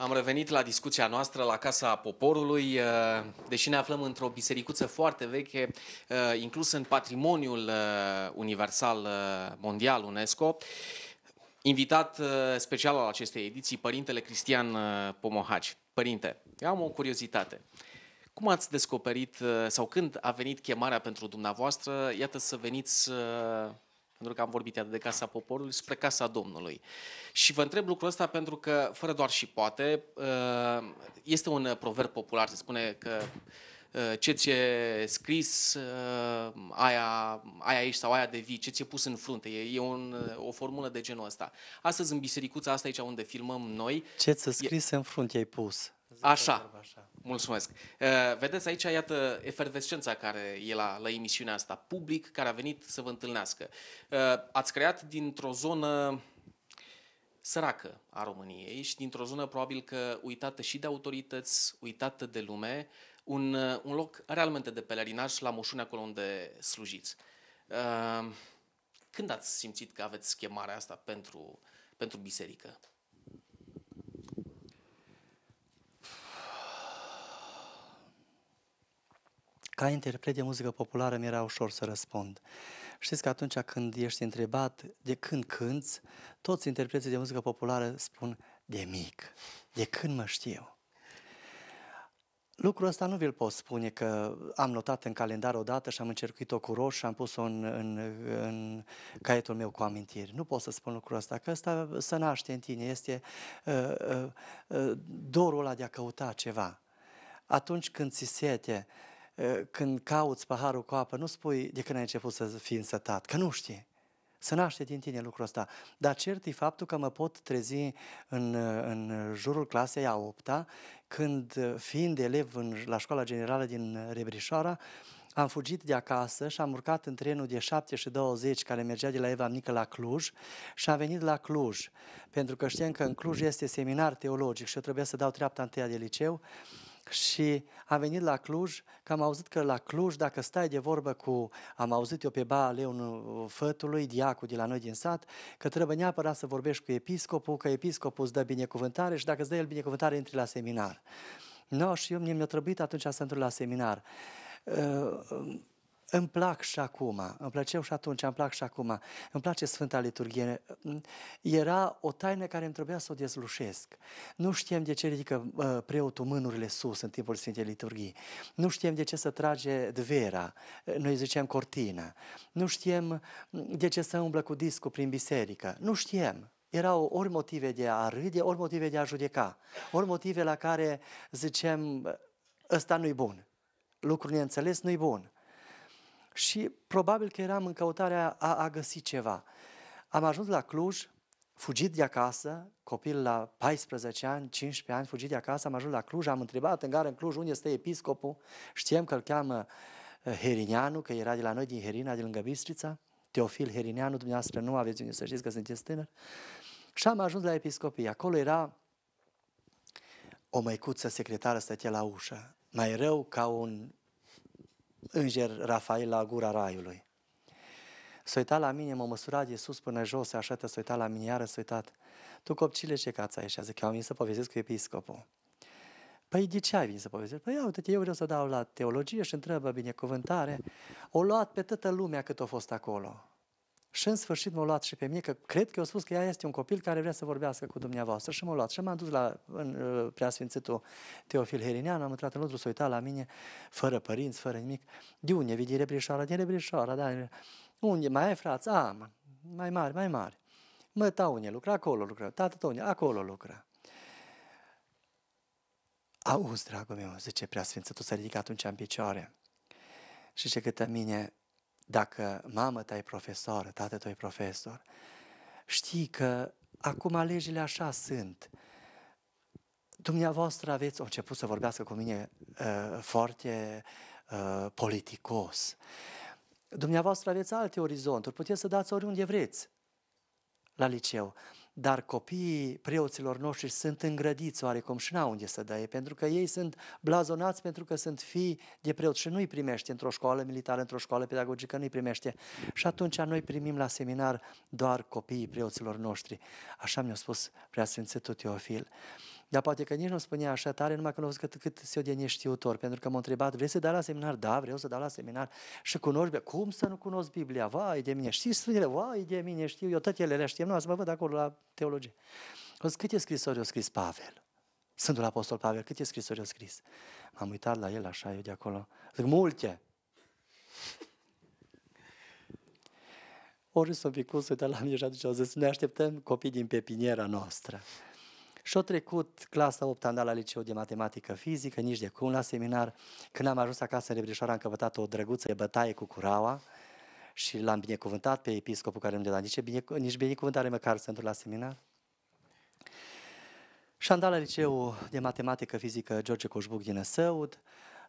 Am revenit la discuția noastră la Casa Poporului, uh, deși ne aflăm într-o bisericuță foarte veche, uh, inclusă în patrimoniul uh, universal mondial UNESCO. Invitat special al acestei ediții, Părintele Cristian Pomohaci. Părinte, eu am o curiozitate. Cum ați descoperit sau când a venit chemarea pentru dumneavoastră, iată să veniți pentru că am vorbit de Casa Poporului, spre Casa Domnului. Și vă întreb lucrul ăsta pentru că, fără doar și poate, ă, este un proverb popular, se spune că ă, ce ți-e scris, ă, aia, aia ești sau aia de vii, ce ți-e pus în frunte. E, e un, o formulă de genul ăsta. Astăzi, în bisericuța asta aici unde filmăm noi... Ce ți e scris e... în frunte ai pus? Așa. așa. Mulțumesc. Uh, vedeți aici, iată, efervescența care e la, la emisiunea asta. Public care a venit să vă întâlnească. Uh, ați creat dintr-o zonă săracă a României și dintr-o zonă probabil că uitată și de autorități, uitată de lume, un, uh, un loc realmente de pelerinaj la moșune acolo unde slujiți. Când ați simțit că aveți chemarea asta pentru, pentru biserică? Ca interpret de muzică populară mi era ușor să răspund. Știți că atunci când ești întrebat de când cânți, toți interpreții de muzică populară spun de mic, de când mă știu. Lucrul ăsta nu vi-l pot spune că am notat în calendar odată și am încercuit-o cu roșu și am pus-o în, în, în caietul meu cu amintiri. Nu pot să spun lucrul ăsta, că ăsta se naște în tine, este uh, uh, uh, dorul ăla de a căuta ceva. Atunci când ți sete, uh, Eh, când cauți paharul cu apă, nu spui de când ai început să fii însătat, că nu știi. Să naște din tine lucrul ăsta. Dar cert e faptul că mă pot trezi în, în jurul clasei a opta, când fiind elev în, la școala generală din Rebrișoara, am fugit de acasă și am urcat în trenul de 7 și 20 care mergea de la Eva Mică la Cluj și am venit la Cluj, pentru că știam că în Cluj este seminar teologic și eu trebuia să dau treapta întâia de liceu și a venit la Cluj, că am auzit că la Cluj, dacă stai de vorbă cu, am auzit eu pe ba leonul uh, Fătului, diacul de la noi din sat, că trebuie neapărat să vorbești cu episcopul, că episcopul îți dă binecuvântare și dacă îți dă el binecuvântare, intri la seminar. No, și eu mi-a trebuit atunci să intru la seminar. Uh, um, îmi plac și acum, îmi plăceau și atunci, îmi plac și acum, îmi place Sfânta Liturghie. Era o taină care îmi trebuia să o dezlușesc. Nu știam de ce ridică uh, preotul mânurile sus în timpul Sfintei Liturghii. Nu știam de ce să trage dvera, noi ziceam cortina. Nu știam de ce să umblă cu discul prin biserică. Nu știam. Erau ori motive de a râde, ori motive de a judeca, ori motive la care zicem, ăsta nu-i bun, lucrul neînțeles nu-i bun și probabil că eram în căutarea a, a găsi ceva. Am ajuns la Cluj, fugit de acasă, copil la 14 ani, 15 ani, fugit de acasă, am ajuns la Cluj, am întrebat în gară în Cluj unde este episcopul, știam că îl cheamă eh, Herinianu, că era de la noi din Herina, de lângă Bistrița, Teofil Herinianu, dumneavoastră nu aveți unde să știți că sunteți tânăr. Și am ajuns la episcopie. Acolo era o măicuță secretară stătea la ușă, mai rău ca un înger Rafael la gura raiului. S-a uitat la mine, m-a măsurat de sus până jos, se așată, s-a uitat la mine, iară s-a uitat. Tu copcile ce cați aici? Zic, eu am venit să povestesc cu episcopul. Păi de ce ai venit să povestesc? Păi ia uite eu vreau să dau la teologie și întrebă binecuvântare. O luat pe toată lumea cât a fost acolo. Și în sfârșit m-a luat și pe mine, că cred că eu spus că ea este un copil care vrea să vorbească cu dumneavoastră. Și m-a luat și m-am dus la în, uh, preasfințitul Teofil Herinean, am intrat în lotru, s-a uitat la mine, fără părinți, fără nimic. De unde vii din Rebrișoara? Din Rebrișoara, da. Unde? Mai ai frați? Am. Mai mari, mai mari. Mă, ta unde lucra? Acolo lucră. Tată ta unde? Acolo lucră. Auzi, dragul meu, zice preasfințitul, s-a ridicat atunci în picioare. Și ce câtă mine, dacă mamă ta e profesoară, tată tău e profesor, știi că acum legile așa sunt. Dumneavoastră aveți început să vorbească cu mine uh, foarte uh, politicos. Dumneavoastră aveți alte orizonturi, puteți să dați oriunde vreți la liceu dar copiii preoților noștri sunt îngrădiți oarecum și n-au unde să dăie, pentru că ei sunt blazonați pentru că sunt fii de preoți și nu-i primește într-o școală militară, într-o școală pedagogică, nu-i primește. Și atunci noi primim la seminar doar copiii preoților noștri. Așa mi-a spus preasfințitul Teofil. Dar poate că nici nu spunea așa tare, numai că nu văzut cât, cât se o de neștiutor, pentru că m-a întrebat, vrei să dai la seminar? Da, vreau să dau la seminar. Și cunoști, cum să nu cunosc Biblia? Vai de mine, știi Sfântele? Vai de mine, știu, eu toate ele le știu, nu, să mă văd acolo la teologie. O zis, câte scrisori a scris Pavel? Sfântul Apostol Pavel, câte scrisori a scris? M-am uitat la el așa, eu de acolo. Zic, multe! Ori sunt un picuț, la mine și atunci au zis, ne așteptăm copii din pepiniera noastră. Și o trecut clasa 8 am dat la liceu de matematică fizică, nici de cum la seminar. Când am ajuns acasă în Rebrișoara am căpătat o drăguță de bătaie cu curaua și l-am binecuvântat pe episcopul care de dădea nici, binecu- nici binecuvântare măcar să intru la seminar. Și am dat la liceu de matematică fizică George Coșbuc din Năsăud.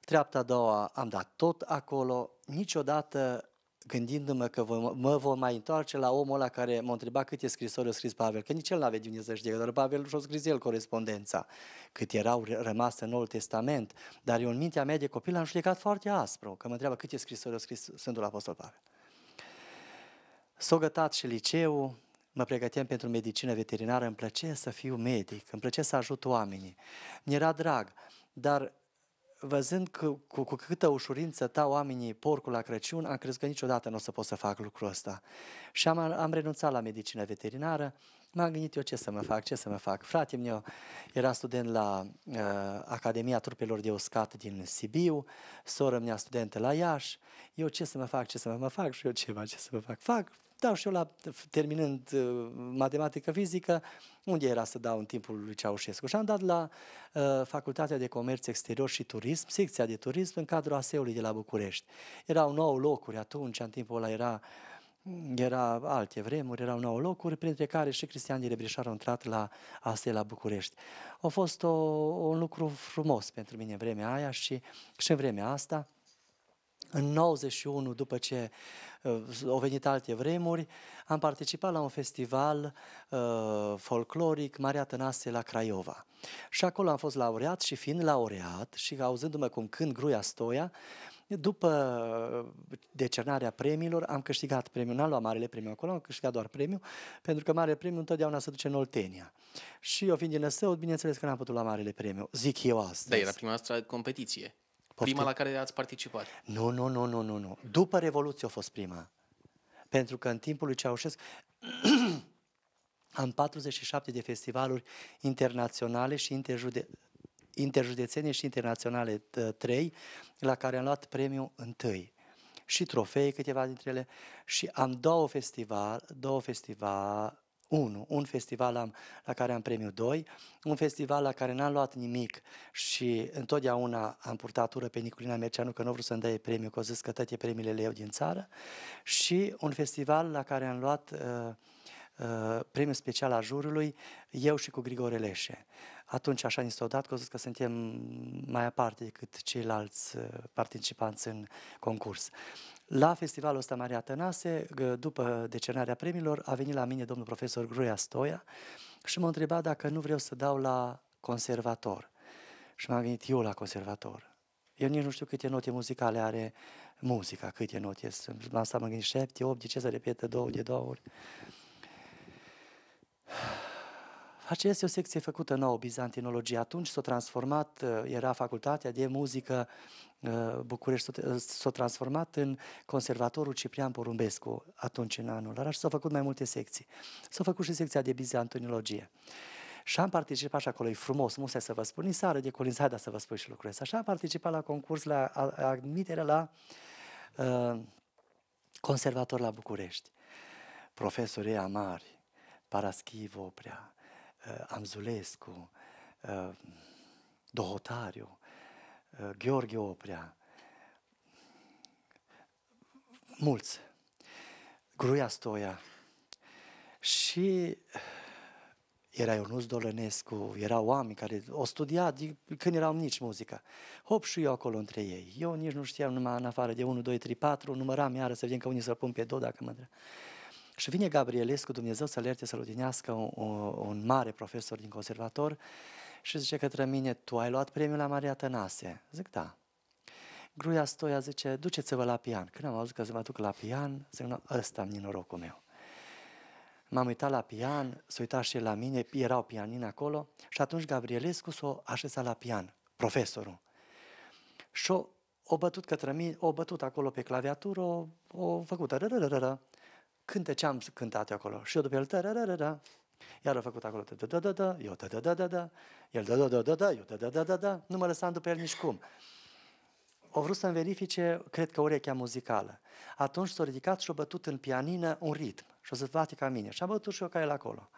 Treapta a doua am dat tot acolo. Niciodată gândindu-mă că vă, mă voi mai întoarce la omul ăla care m-a întrebat câte scrisori a scris Pavel, că nici el nu avea să știe, dar Pavel și-a scris el corespondența, cât erau rămase în Noul Testament, dar eu în mintea mea de copil am judecat foarte aspru, că mă întreabă câte scrisori a scris Sfântul Apostol Pavel. S-a gătat și liceul, mă pregăteam pentru medicină veterinară, îmi plăcea să fiu medic, îmi plăcea să ajut oamenii, mi era drag, dar văzând că, cu, cu câtă ușurință ta oamenii porcul la Crăciun, am crezut că niciodată nu o să pot să fac lucrul ăsta. Și am, am renunțat la medicină veterinară, m-am gândit eu ce să mă fac, ce să mă fac. Frate meu era student la uh, Academia Trupelor de Uscat din Sibiu, sora mea studentă la Iași, eu ce să mă fac, ce să mă, mă fac și eu ceva, ce să mă fac. Fac dau și eu la, terminând uh, matematică fizică, unde era să dau în timpul lui Ceaușescu? Și am dat la uh, Facultatea de Comerț Exterior și Turism, secția de turism, în cadrul ASEului de la București. Erau nouă locuri atunci, în timpul ăla era era alte vremuri, erau nouă locuri, printre care și Cristian Direbrișar a intrat la ASE la București. A fost o, un lucru frumos pentru mine în vremea aia și, și în vremea asta. În 91, după ce uh, au venit alte vremuri, am participat la un festival uh, folcloric Maria Tănase la Craiova. Și acolo am fost laureat și fiind laureat și auzându-mă cum când Gruia Stoia, după uh, decernarea premiilor, am câștigat premiul, n-am luat Marele Premiu acolo, am câștigat doar premiu, pentru că Marele Premiu întotdeauna se duce în Oltenia. Și eu fiind din Năsău, bineînțeles că n-am putut la Marele Premiu, zic eu asta. Da, era prima noastră competiție. Poftim? Prima la care ați participat? Nu, nu, nu, nu, nu, nu. După Revoluție a fost prima. Pentru că în timpul lui Ceaușescu am 47 de festivaluri internaționale și interjude, interjudețene și internaționale 3, ă, la care am luat premiul întâi și trofee câteva dintre ele și am două festival, două festival, 1, un festival am, la care am premiu 2, un festival la care n-am luat nimic și întotdeauna am purtat ură pe Niculina Merceanu că nu vreau să-mi dea premiu, că o zis că toate premiile le iau din țară și un festival la care am luat uh, Uh, premiul special al jurului, eu și cu Grigore Leșe. Atunci așa ni s-a dat, că zis că suntem mai aparte decât ceilalți uh, participanți în concurs. La festivalul ăsta Maria Tănase, după decernarea premiilor, a venit la mine domnul profesor Gruia Stoia și m-a întrebat dacă nu vreau să dau la conservator. Și m-am gândit eu la conservator. Eu nici nu știu câte note muzicale are muzica, câte note sunt. M-am stat, m-am gândit șapte, opt, de ce se repetă două de două ori? Aceea este o secție făcută nouă, bizantinologie. Atunci s-a transformat, uh, era facultatea de muzică uh, București, s-a transformat în conservatorul Ciprian Porumbescu atunci în anul ăla și s-au făcut mai multe secții. S-a făcut și secția de bizantinologie. Și am participat și acolo, e frumos, nu să vă spun, nisară de de colinzai, dar să vă spun și lucrurile Așa am participat la concurs, la admitere la uh, conservator la București. Profesorii amari, Paraschivo, Oprea, uh, Amzulescu, uh, Dohotariu, uh, Gheorghe Oprea, mulți, Gruia Stoia și uh, era Ionuț Dolănescu, erau oameni care o studia când eram nici muzica. Hop și eu acolo între ei. Eu nici nu știam numai în afară de 1, 2, 3, 4, număram iară să vedem că unii să-l pun pe două dacă mă întreb. Și vine Gabrielescu, Dumnezeu să-l ierte, să-l odinească, un, un mare profesor din conservator, și zice către mine, tu ai luat premiul la Maria Tănase? Zic, da. Gruia Stoia zice, duceți-vă la pian. Când am auzit că să mă duc la pian, zic, nu ăsta e norocul meu. M-am uitat la pian, s-a uitat și la mine, erau pianini acolo și atunci Gabrielescu s-a așezat la pian, profesorul. Și o, o bătut către mine, o bătut acolo pe claviatură, o, o făcut rărărără cântă ce am cântat eu acolo. Și eu după el, da, iar a făcut acolo, da, da, da, da, eu, da, da, da, da, da, el, da, da, da, da, da, eu, da, da, da, da, da, nu mă lăsam după el nici cum. O vrut să-mi verifice, cred că urechea muzicală. Atunci s-a ridicat și a bătut în pianină un ritm și a zis, bate ca mine. Și am bătut și eu ca el acolo.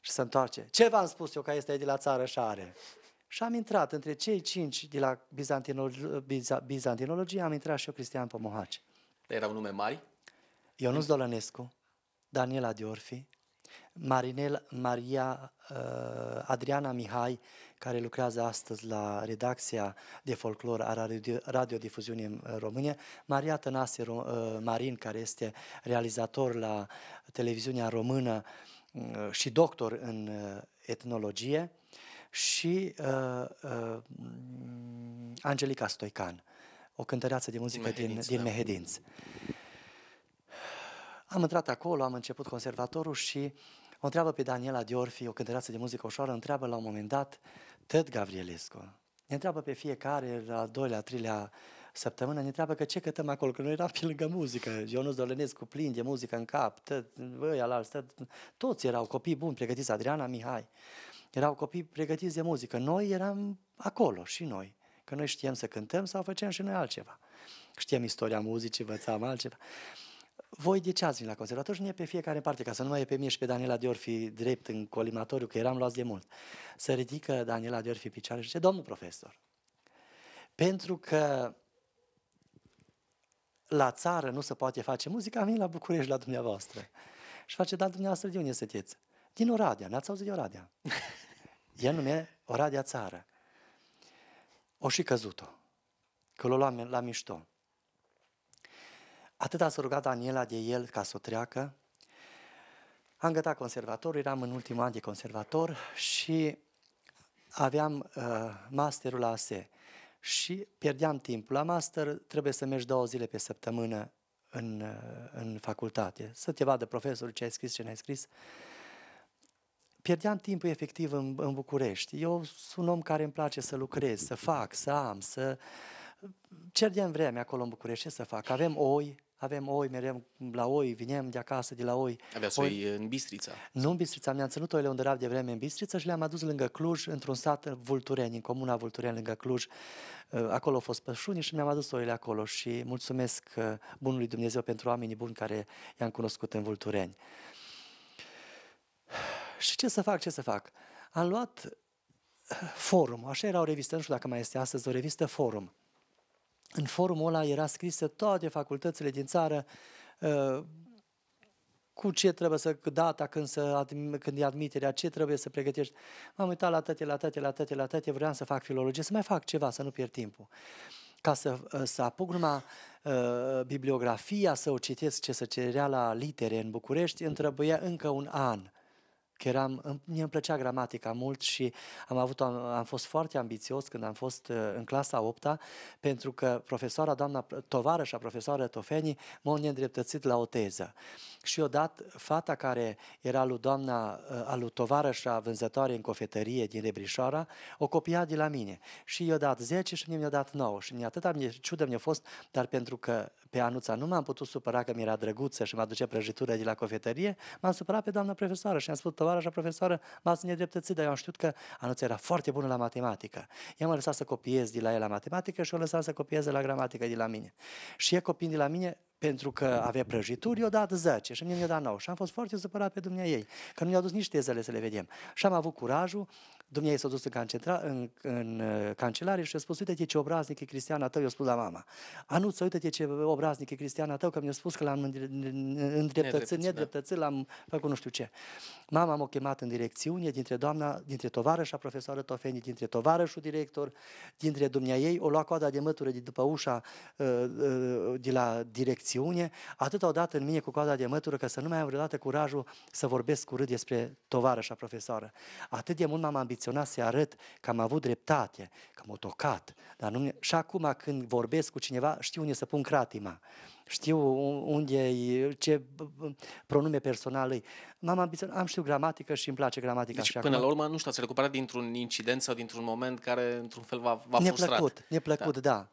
Și se întoarce. Ce v-am spus eu că este de la țară și are? Și am intrat între cei cinci de la bizantinologie, bizantinologie am intrat și eu Cristian Pomohaci. Erau nume mari? Ionuț Dolănescu, Daniela Diorfi, Marinel, Maria uh, Adriana Mihai, care lucrează astăzi la redacția de folclor a radio, radiodifuziunii în România, Maria Tănase uh, Marin, care este realizator la televiziunea română uh, și doctor în uh, etnologie, și uh, uh, Angelica Stoican, o cântăreață de muzică din, Mehedinț, din, din da. Mehedinț. Da. Am intrat acolo, am început conservatorul și o întreabă pe Daniela Diorfi, o cântăreață de muzică ușoară, întreabă la un moment dat Ted Gavrilescu. Ne întreabă pe fiecare, la al doilea, treilea săptămână, ne întreabă că ce cătăm acolo, că noi eram pe lângă muzică. Ionuț Dolenescu plin de muzică în cap, tăt, băia la alți, toți erau copii buni, pregătiți, Adriana, Mihai. Erau copii pregătiți de muzică. Noi eram acolo și noi, că noi știam să cântăm sau făceam și noi altceva. Știam istoria muzicii, învățam altceva voi de ce ați venit la conservator? Și nu e pe fiecare parte, ca să nu mai e pe mine și pe Daniela Diorfi drept în colimatoriu, că eram luați de mult. Să ridică Daniela Diorfi picioare și zice, domnul profesor, pentru că la țară nu se poate face muzică, am venit la București la dumneavoastră. Și face, dar dumneavoastră de unde sunteți? Din Oradea, n-ați auzit de Oradea. Ea nume Oradea țară. O și căzut-o, că l-o luam la mișto. Atât a s-a rugat Daniela de el ca să o treacă. Am gătat conservatorul, eram în ultimul an de conservator și aveam uh, masterul la ASE și pierdeam timpul. La master trebuie să mergi două zile pe săptămână în, uh, în facultate, să te vadă profesorul ce ai scris, ce n-ai scris. Pierdeam timpul efectiv în, în București. Eu sunt un om care îmi place să lucrez, să fac, să am, să... Uh, Cerdeam vreme acolo în București, ce să fac? Avem oi, avem oi, mereu la oi, vinem de acasă, de la oi. Aveați oi, oi în Bistrița? Nu în Bistrița, mi-am ținut oile unde de vreme în Bistrița și le-am adus lângă Cluj, într-un sat Vultureni, în comuna Vultureni, lângă Cluj. Eh, acolo au fost pășuni și mi-am adus oile acolo și mulțumesc eh, bunului Dumnezeu pentru oamenii buni care i-am cunoscut în Vultureni. Și ce să fac, ce să fac? Am luat eh, Forum, așa era o revistă, nu știu dacă mai este astăzi, o revistă Forum. În forumul ăla era scrisă toate facultățile din țară, uh, cu ce trebuie să, data când, să, când e admiterea, ce trebuie să pregătești. M-am uitat la tăte, la tăte, la tăte, la tăte, vreau să fac filologie, să mai fac ceva, să nu pierd timpul. Ca să, uh, să apuc numai uh, bibliografia, să o citesc ce se cerea la litere în București, întrebuia încă un an că eram, mie îmi plăcea gramatica mult și am, avut, am, am fost foarte ambițios când am fost uh, în clasa 8 pentru că profesoara, doamna tovarășa, profesoară Tofeni, m-a îndreptățit la o teză. Și odată fata care era lui doamna, uh, a lui tovarășa vânzătoare în cofetărie din Rebrișoara, o copia de la mine. Și i-a dat 10 și mi-a dat 9. Și atâta ciudă mi-a fost, dar pentru că pe anuța nu m-am putut supăra că mi era drăguță și mă aducea prăjitură de la cofetărie, m-am supărat pe doamna profesoară și am spus, așa profesoară m-ați nedreptățit, dar eu am știut că anuța era foarte bună la matematică. Ea m-a lăsat să copiez de la el la matematică și o lăsat să copieze la gramatică de la mine. Și e copii de la mine pentru că avea prăjituri, i-o dat 10 și mie mi-o dat 9. Și am fost foarte supărat pe dumnea ei, că nu mi au dus nici tezele să le vedem. Și am avut curajul, dumnea ei s-a dus în, cancentra, în, în uh, cancelare și a spus, uite-te ce obraznic e Cristiana tău, i-a spus la mama. Anuță, uite-te ce obraznic e Cristiana tău, că mi-a spus că l-am îndreptățit, nedreptățit, da. l-am făcut nu știu ce. Mama m-a chemat în direcțiune, dintre doamna, dintre tovarășa, profesoară Tofeni, dintre tovarășul director, dintre dumnea ei, o lua coada de mătură de după ușa uh, uh, de la direcție Atât o odată în mine cu coada de mătură că să nu mai am vreodată curajul să vorbesc cu râd despre tovarășa profesoară. Atât de mult m-am ambiționat să arăt că am avut dreptate, că m-au tocat. Dar nu... Și acum când vorbesc cu cineva, știu unde să pun cratima știu unde e, ce pronume personal îi. M-am ambiționat, am știu gramatică și îmi place gramatica. Deci, și până acum. la urmă, nu știu, ați recuperat dintr-un incident sau dintr-un moment care, într-un fel, v-a, v-a frustrat. Neplăcut, neplăcut, da. da.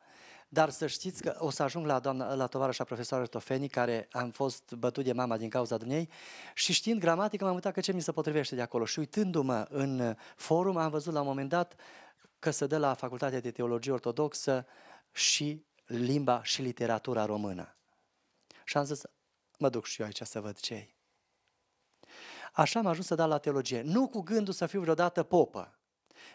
Dar să știți că o să ajung la, doamna, la tovarășa profesoară Tofeni, care am fost bătut de mama din cauza dumnei și știind gramatică m-am uitat că ce mi se potrivește de acolo. Și uitându-mă în forum, am văzut la un moment dat că se dă la Facultatea de Teologie Ortodoxă și limba și literatura română. Și am zis, mă duc și eu aici să văd ce -i. Așa am ajuns să dau la teologie. Nu cu gândul să fiu vreodată popă,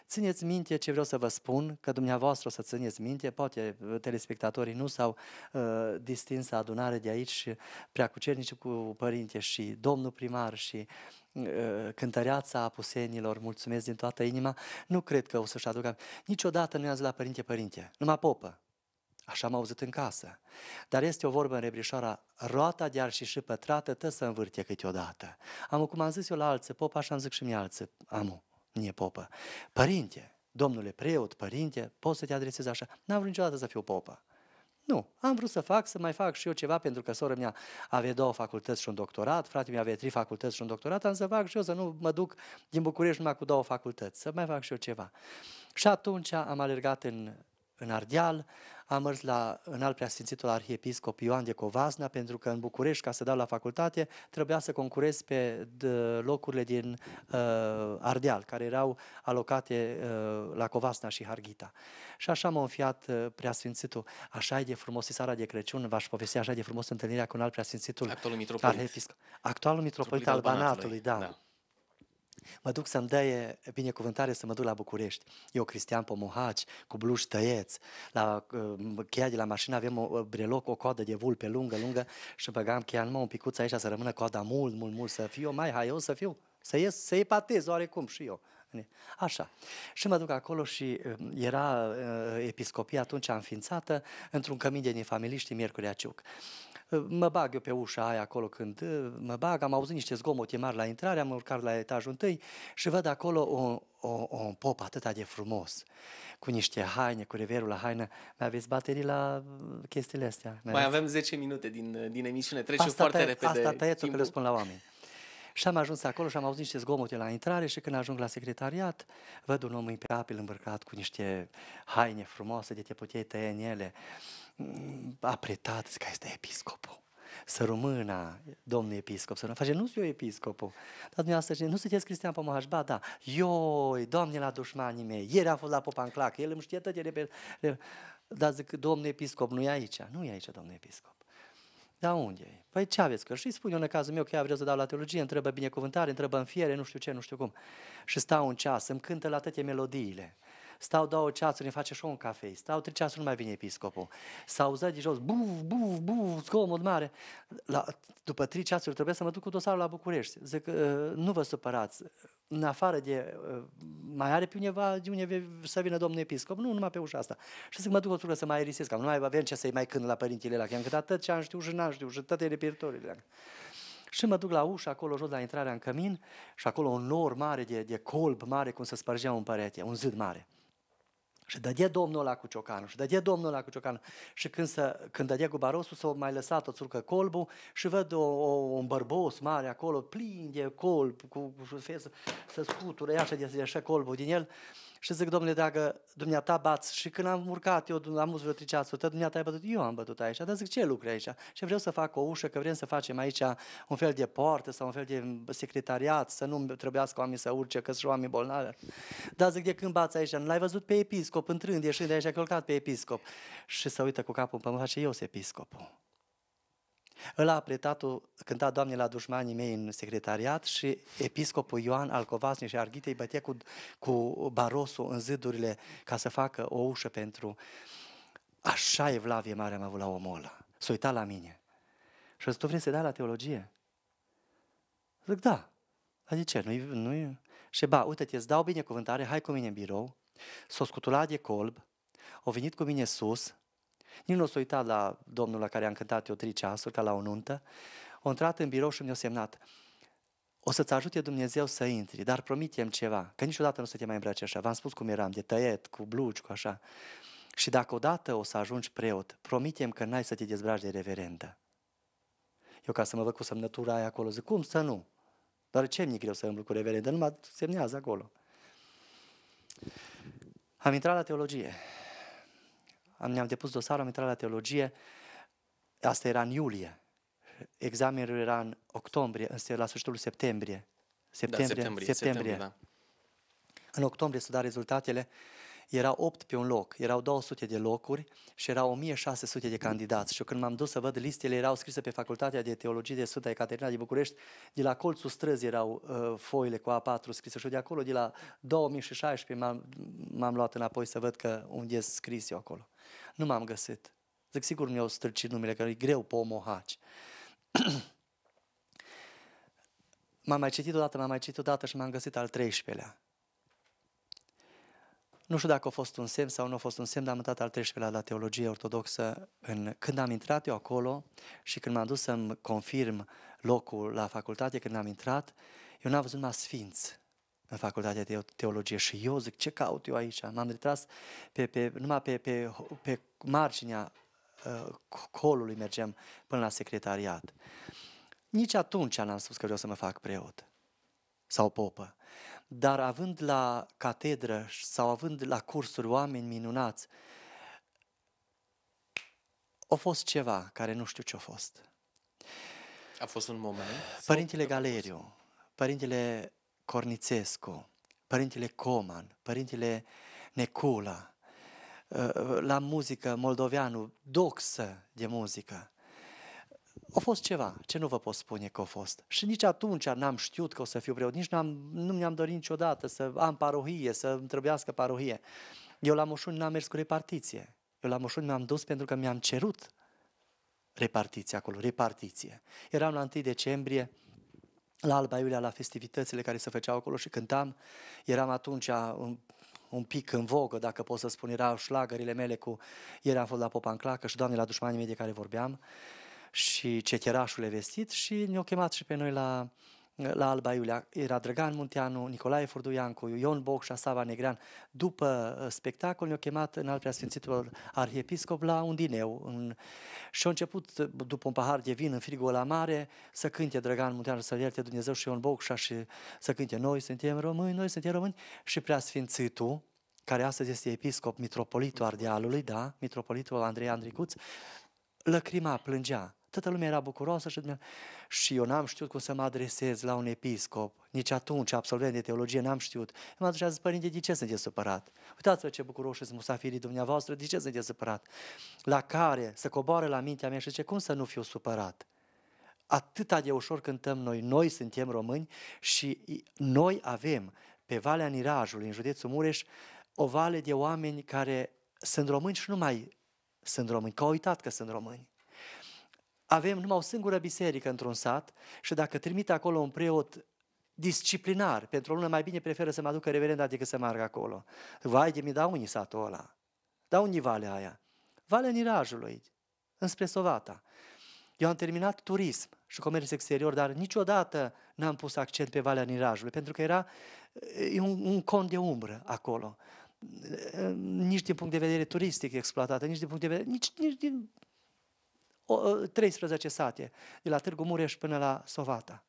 Țineți minte ce vreau să vă spun, că dumneavoastră o să țineți minte, poate uh, telespectatorii nu s-au uh, distins adunare de aici și cernici, cu părinte și domnul primar și uh, cântăreața apusenilor, mulțumesc din toată inima, nu cred că o să-și aducă. Niciodată nu i-am zis la părinte, părinte, numai popă. Așa am auzit în casă. Dar este o vorbă în rebrișoara, roata de și și pătrată tă să învârte câteodată. Amu, cum am zis eu la alții, popa, așa am zis și mie alții, amu n'e popă. Părinte, domnule preot, părinte, pot să te adresezi așa. N-am vrut niciodată să fiu popă. Nu, am vrut să fac, să mai fac și eu ceva, pentru că sora mea avea două facultăți și un doctorat, fratele meu avea trei facultăți și un doctorat, am să fac și eu, să nu mă duc din București numai cu două facultăți, să mai fac și eu ceva. Și atunci am alergat în în Ardeal, am mers la, în al preasfințitul arhiepiscop Ioan de Covasna, pentru că în București, ca să dau la facultate, trebuia să concurez pe locurile din uh, Ardeal, care erau alocate uh, la Covasna și Harghita. Și așa m-a înfiat uh, preasfințitul. Așa e de frumos, e seara de Crăciun, v-aș povesti așa e de frumos întâlnirea cu un alt preasfințitul. Actualul mitropolit. Arhiepiscop. Actualul mitropolit, mitropolit al Banatului, Banatului da. da. Mă duc să-mi dea binecuvântare să mă duc la București. Eu, Cristian Pomohaci, cu bluș tăieți, la uh, cheia de la mașină avem o, breloc, o coadă de vulpe lungă, lungă și băgam cheia numai un picuț aici să rămână coada mult, mult, mult, să fiu mai haios, să fiu, să ies, să ipatez oarecum și eu. Așa. Și mă duc acolo și uh, era uh, episcopia atunci înființată într-un cămin de nefamiliști Miercurea Ciuc. Uh, mă bag eu pe ușa aia acolo când mă bag, am auzit niște zgomote mari la intrare, am urcat la etajul întâi și văd acolo un, un, un pop atât de frumos, cu niște haine, cu reverul la haină. Mai aveți baterii la chestiile astea? Mai mai avem 10 minute din, din emisiune, trece asta foarte tăie, repede. Asta tăieți-o că le spun la oameni. Și am ajuns acolo și am auzit niște zgomote la intrare și când ajung la secretariat, văd un om impecabil îmbrăcat cu niște haine frumoase de te puteai tăia în ele, mm, apretat, zic, este episcopul să rămână domnul episcop, să face, nu sunt eu episcopul, dar dumneavoastră nu sunteți Cristian Pomaș, ba da, ioi, doamne la dușmanii mei, ieri a fost la Popanclac, el îmi știe tot de repede, dar zic, domnul episcop nu e aici, nu e aici domnul episcop. Dar unde e? Păi ce aveți? Că și spune în cazul meu că ea vreau să dau la teologie, întrebă binecuvântare, întrebă în fiere, nu știu ce, nu știu cum. Și stau un ceas, îmi cântă la toate melodiile stau, două ceasuri, ne face și un cafei, stau trei ceasuri, nu mai vine episcopul. Sau de jos, buf, buf, buf, zgomot mare. La, după trei ceasuri trebuie să mă duc cu dosarul la București. Zic, uh, nu vă supărați, în afară de, uh, mai are pe undeva de unde să vină domnul episcop? Nu, numai pe ușa asta. Și zic, mă duc o tură să mai aerisesc, că nu mai avem ce să-i mai cânt la părintele ăla, că am atât ce am știu, și n-am știu, și toate repertoriile. Și mă duc la ușă, acolo jos la intrarea în cămin și acolo un nor mare de, de colb mare, cum se spărgea un perete, un zid mare. Și dădea domnul ăla cu ciocanul, și dădea domnul ăla cu ciocanul. Și când, să, când dădea cu barosul, s-a mai lăsat o țurcă colbu și văd o, o, un bărbos mare acolo, plin de colb, cu, cu, cu să, să scuture așa, de, așa colbu din el. Și zic, domnule dragă, dumneata bați și când am urcat eu, am văzut vreo sută, dumneata ai bătut, eu am bătut aici. Dar zic, ce lucru aici? Și vreau să fac o ușă, că vrem să facem aici un fel de poartă sau un fel de secretariat, să nu trebuiască oamenii să urce, că sunt oameni bolnavi. Dar zic, de când bați aici? Nu l-ai văzut pe episcop, întrând, ieșind de aici, călcat pe episcop. Și să uită cu capul pe pământ, face, eu sunt episcopul. Îl a apretat o cânta Doamne la dușmanii mei în secretariat și episcopul Ioan al Covasnei și Arghitei bătea cu, cu barosul în zidurile ca să facă o ușă pentru... Așa e vlavie mare am avut la omul ăla. S-a uitat la mine. Și a zis, tu vrei să dai la teologie? Zic, da. Dar de ce? Nu-i, nu-i... Și ba, uite-te, îți dau binecuvântare, hai cu mine în birou. S-o scutulat de colb, o venit cu mine sus, nici nu s-a uitat la domnul la care am cântat eu trei ceasuri, ca la o nuntă. O intrat în birou și mi-a semnat. O să-ți ajute Dumnezeu să intri, dar promitem ceva, că niciodată nu o să te mai îmbraci așa. V-am spus cum eram, de tăiet, cu blugi, cu așa. Și dacă odată o să ajungi preot, promitem că n-ai să te dezbraci de reverendă. Eu ca să mă văd cu semnătura aia acolo, zic, cum să nu? Dar ce mi greu să îmbrăc cu reverendă, nu mă semnează acolo. Am intrat la teologie am, ne-am depus dosarul, am intrat la teologie, asta era în iulie, examenul era în octombrie, însă la sfârșitul septembrie. Da, septembrie, da, septembrie, septembrie. septembrie da. În octombrie s-au dat rezultatele, era 8 pe un loc, erau 200 de locuri și erau 1600 de candidați. Și când m-am dus să văd listele, erau scrise pe Facultatea de Teologie de Sfânta Ecaterina din București, de la colțul străzi erau uh, foile cu A4 scrise și de acolo, de la 2016 m-am, m-am luat înapoi să văd că unde e scris eu acolo. Nu m-am găsit. Zic, sigur mi-au străcit numele, că e greu pe omohaci. m-am mai citit odată, m-am mai citit odată și m-am găsit al 13-lea. Nu știu dacă a fost un semn sau nu a fost un semn, dar am intrat al 13-lea la teologie ortodoxă. În, când am intrat eu acolo și când m-am dus să-mi confirm locul la facultate, când am intrat, eu n-am văzut numai sfinți în facultatea de teologie și eu zic, ce caut eu aici? M-am retras pe, pe, numai pe, pe, pe marginea uh, colului mergem până la secretariat. Nici atunci n-am spus că vreau să mă fac preot sau popă. Dar având la catedră sau având la cursuri oameni minunați, a fost ceva care nu știu ce a fost. A fost un moment? Părintele Galeriu, părintele Cornițescu, părintele Coman, părintele Necula, uh, la muzică moldoveanu, doxă de muzică. A fost ceva, ce nu vă pot spune că a fost. Și nici atunci n-am știut că o să fiu preot, nici n-am, nu mi-am dorit niciodată să am parohie, să îmi trebuiască parohie. Eu la Moșuni n-am mers cu repartiție. Eu la Moșuni mi-am dus pentru că mi-am cerut repartiție acolo, repartiție. Eram la 1 decembrie la Alba Iulia, la festivitățile care se făceau acolo și cântam. Eram atunci un, un pic în vogă, dacă pot să spun, erau șlagările mele cu Ieri am fost la Popa în Clacă și Doamne la dușmanii mei de care vorbeam și e vestit și ne-au chemat și pe noi la Ă, la Alba Iulia. Era Drăgan Munteanu, Nicolae Furduiancu, Ion Bocșa, Sava Negrean. După ă, spectacol ne-au chemat în al preasfințitul arhiepiscop la un dineu. În... Și au început, ă, după un pahar de vin în frigul la mare, să cânte Drăgan Munteanu, să ierte Dumnezeu și Ion Bocșa și să cânte Noi suntem români, noi suntem români. Și preasfințitul, care astăzi este episcop, mitropolitul Ardealului, da, mitropolitul Andrei Andricuț, lăcrima, plângea Toată lumea era bucuroasă și, și eu n-am știut cum să mă adresez la un episcop. Nici atunci, absolvent de teologie, n-am știut. M-a zis, zis, părinte, de ce sunteți supărat? Uitați-vă ce bucuroși sunt musafirii dumneavoastră, de ce sunteți supărat? La care să coboare la mintea mea și zice, cum să nu fiu supărat? Atâta de ușor cântăm noi, noi suntem români și noi avem pe Valea Nirajului, în județul Mureș, o vale de oameni care sunt români și nu mai sunt români, că au uitat că sunt români avem numai o singură biserică într-un sat și dacă trimit acolo un preot disciplinar, pentru o lună mai bine preferă să mă aducă reverenda decât să meargă acolo. Vai de mi da unii satul ăla, da unii vale aia. Valea Nirajului, înspre Sovata. Eu am terminat turism și comerț exterior, dar niciodată n-am pus accent pe Valea Nirajului, pentru că era un, un con de umbră acolo. Nici din punct de vedere turistic exploatată, nici din punct de vedere, nici, nici din 13 sate, de la Târgu Mureș până la Sovata.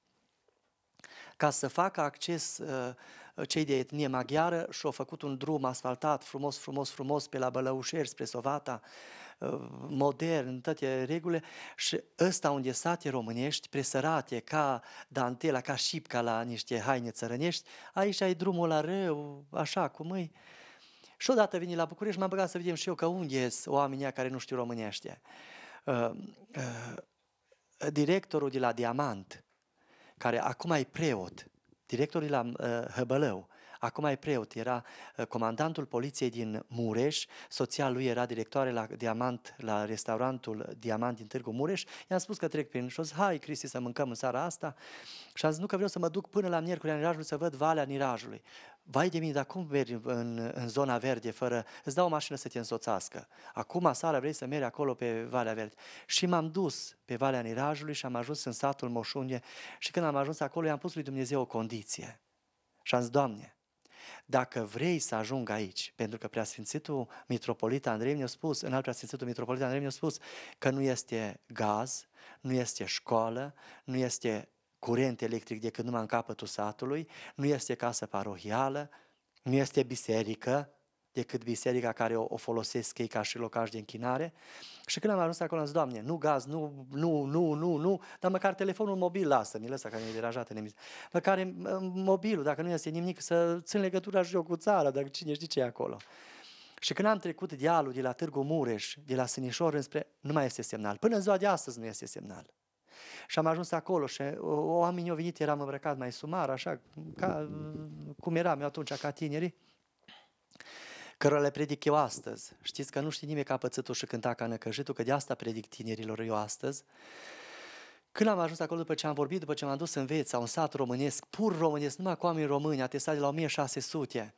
Ca să facă acces uh, uh, cei de etnie maghiară și-au făcut un drum asfaltat frumos, frumos, frumos pe la Bălăușeri spre Sovata, uh, modern, în toate regulile și ăsta unde sate românești presărate ca dantela, ca șipca la niște haine țărănești, aici ai drumul la rău, așa cum e. Și odată veni la București, m-am băgat să vedem și eu că unde sunt oamenii care nu știu românește. Uh, uh, directorul de la Diamant, care acum e preot, directorul de la uh, Hăbălău, acum e preot, era ă, comandantul poliției din Mureș, soția lui era directoare la Diamant, la restaurantul Diamant din Târgu Mureș, i-am spus că trec prin șos, hai Cristi să mâncăm în seara asta și am zis, nu că vreau să mă duc până la Miercurea Nirajului să văd Valea Nirajului. Vai de mine, dar cum mergi în, în zona verde fără... Îți dau o mașină să te însoțească. Acum, sala, vrei să mergi acolo pe Valea Verde. Și m-am dus pe Valea Nirajului și am ajuns în satul Moșunie și când am ajuns acolo, i-am pus lui Dumnezeu o condiție. Și am zis, Doamne, dacă vrei să ajung aici, pentru că preasfințitul mitropolit Andrei mi-a spus, în alt preasfințitul mitropolit Andrei mi-a spus că nu este gaz, nu este școală, nu este curent electric decât numai în capătul satului, nu este casă parohială, nu este biserică, decât biserica care o, o folosesc ei ca și locaș de închinare. Și când am ajuns acolo, am zis, Doamne, nu gaz, nu, nu, nu, nu, nu, dar măcar telefonul mobil lasă, mi lăsa că mi-e deranjat în emisiune. Măcar mobilul, dacă nu este nimic, să țin legătura și eu cu țara, dacă cine știe ce e acolo. Și când am trecut dialul de la Târgu Mureș, de la Sânișor, înspre, nu mai este semnal. Până în ziua de astăzi nu este semnal. Și am ajuns acolo și oamenii au venit, eram îmbrăcat mai sumar, așa, ca, cum eram eu atunci, ca tinerii cărora le predic eu astăzi. Știți că nu știe nimeni ca pățâtul și cânta ca năcăjitul, că de asta predic tinerilor eu astăzi. Când am ajuns acolo, după ce am vorbit, după ce m-am dus în Veța, un sat românesc, pur românesc, numai cu oameni români, atestat de la 1600,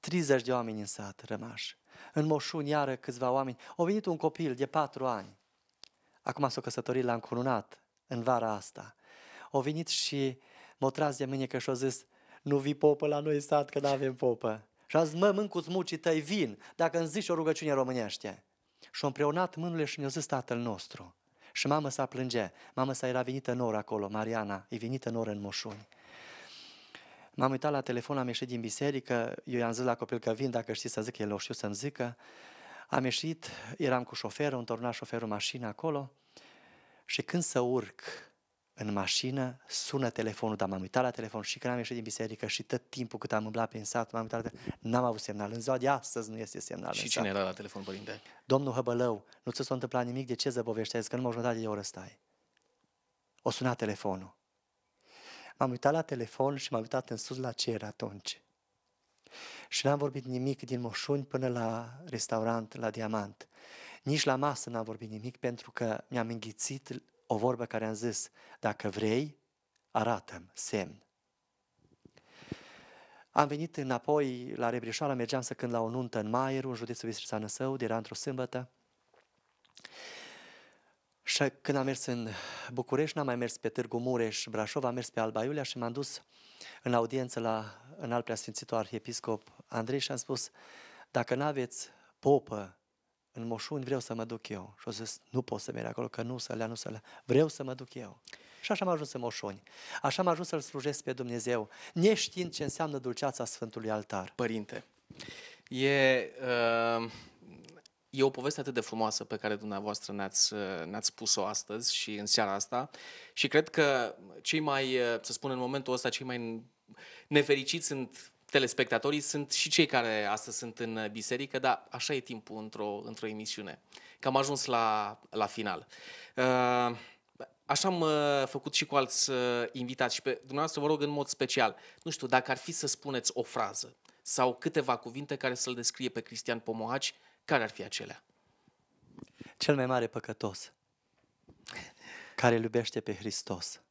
30 de oameni în sat rămași. În Moșun, iară, câțiva oameni. Au venit un copil de patru ani. Acum s-a căsătorit, l am curunat în vara asta. Au venit și m-au tras de mâine că și-au zis, nu vii popă la noi sat, că nu avem popă. Și a zis, mă, mâncu mucii tăi, vin, dacă îmi zici o rugăciune românește. Și au împreunat mânurile și ne-a zis tatăl nostru. Și mama s-a plânge. Mama s-a era venită în oră acolo, Mariana, e venită în oră în Moșuni. M-am uitat la telefon, am ieșit din biserică, eu i-am zis la copil că vin, dacă știi să zic, el o știu să-mi zică. Am ieșit, eram cu șoferul, întorna șoferul mașina acolo și când să urc în mașină, sună telefonul, dar m-am uitat la telefon și când am ieșit din biserică și tot timpul cât am umblat prin sat, m-am uitat la telefon, n-am avut semnal. În ziua de astăzi nu este semnal. Și cine sat. era la telefon, părinte? Domnul Hăbălău, nu ți s-a întâmplat nimic, de ce zăboveștezi, că nu mă jumătate de oră stai? O suna telefonul. M-am uitat la telefon și m-am uitat în sus la cer atunci. Și n-am vorbit nimic din moșuni până la restaurant, la diamant. Nici la masă n-am vorbit nimic pentru că mi-am înghițit o vorbă care am zis, dacă vrei, arată-mi semn. Am venit înapoi la Rebrișoara, mergeam să când la o nuntă în Maieru, în județul Bistrița Năsăud, era într-o sâmbătă. Și când am mers în București, n-am mai mers pe Târgu Mureș, Brașov, am mers pe Alba Iulia și m-am dus în audiență la în al preasfințitul arhiepiscop Andrei și am spus, dacă n-aveți popă în moșuni vreau să mă duc eu. Și au zis, nu pot să merg acolo, că nu să lea, nu să lea. Vreau să mă duc eu. Și așa am ajuns în moșuni. Așa am ajuns să-L slujesc pe Dumnezeu, neștiind ce înseamnă dulceața Sfântului Altar. Părinte, e, uh, e o poveste atât de frumoasă pe care dumneavoastră ne-ați, uh, ne-ați spus-o astăzi și în seara asta și cred că cei mai, uh, să spun în momentul ăsta, cei mai nefericiți sunt telespectatorii sunt și cei care astăzi sunt în biserică, dar așa e timpul într-o, într-o emisiune. Cam ajuns la, la final. Uh, așa am uh, făcut și cu alți uh, invitați și pe dumneavoastră vă rog în mod special, nu știu, dacă ar fi să spuneți o frază sau câteva cuvinte care să-l descrie pe Cristian Pomohaci, care ar fi acelea? Cel mai mare păcătos care îl iubește pe Hristos.